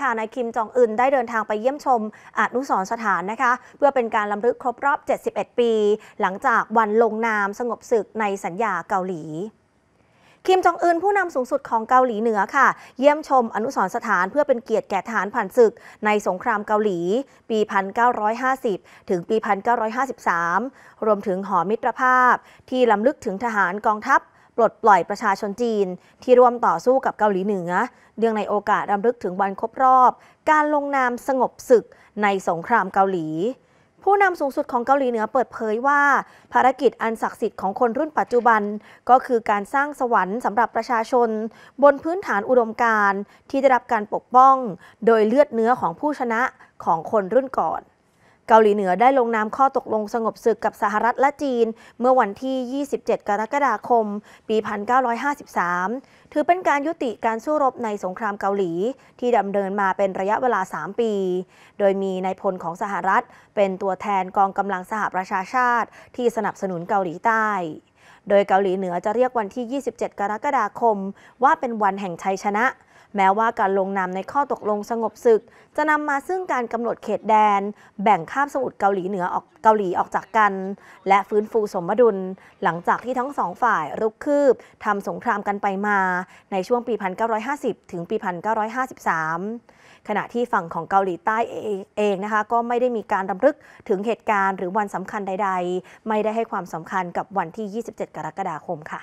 ค่ะนายคิมจองอึนได้เดินทางไปเยี่ยมชมอนุสรสถานนะคะเพื่อเป็นการลำลึกครบรอบ 71 ปี หลังจากวันลงนามสงบศึกในสัญญาเกาหลีคิมจองอึนผู้นำสูงสุดของเกาหลีเหนือค่ะ เยี่ยมชมอนุสรสถานเพื่อเป็นเกียรติแก่ทหารผ่านศึกในสงครามเกาหลีปี 1950 ถึงปี 1953 รวมถึงหอมิตรภาพ ที่ล้ำลึกถึงทหารกองทัพปลดปล่อยประชาชนจีนที่ร่วมต่อสู้กับเกาหลีเหนือเนื่องในโอกาสรำลึกถึงวันครบรอบ การลงนาม สงบศึกในสงครามเกาหลี ผู้นำสูงสุดของเกาหลีเหนือเปิดเผยว่า ภารกิจอันศักดิ์สิทธิ์ของคนรุ่นปัจจุบันก็คือการสร้างสวรรค์สำหรับประชาชน บนพื้นฐานอุดมการที่ได้รับการปกป้อง โดยเลือดเนื้อของผู้ชนะของคนรุ่นก่อนเกาหลีเหนือได้ลงนามข้อตกลงสงบศึกกับสหรัฐและจีนเมื่อวันที่ 27 กรกฎาคม ปี 1953 ถือเป็นการยุติการสู้รบในสงครามเกาหลีที่ดำเนินมาเป็นระยะเวลา 3 ปี โดยมีนายพลของสหรัฐเป็นตัวแทนกองกำลังสหประชาชาติที่สนับสนุนเกาหลีใต้ โดยเกาหลีเหนือจะเรียกวันที่ 27 กรกฎาคมว่าเป็นวันแห่งชัยชนะแม้ว่าการลงนามในข้อตกลงสงบศึก จะนำมาซึ่งการกำหนดเขตแดน แบ่งข้ามสมุทรเกาหลีเหนือออกเกาหลีออกจากกัน และฟื้นฟูสมดุลหลังจากที่ทั้งสองฝ่ายรุกคืบทำสงครามกันไปมาในช่วงปี 1950 ถึงปี 1953 ขณะที่ฝั่งของเกาหลีใต้เองนะคะก็ไม่ได้มีการรำลึกถึงเหตุการณ์หรือวันสำคัญใด ๆ ไม่ได้ให้ความสำคัญกับวันที่ 27 กรกฎาคมค่ะ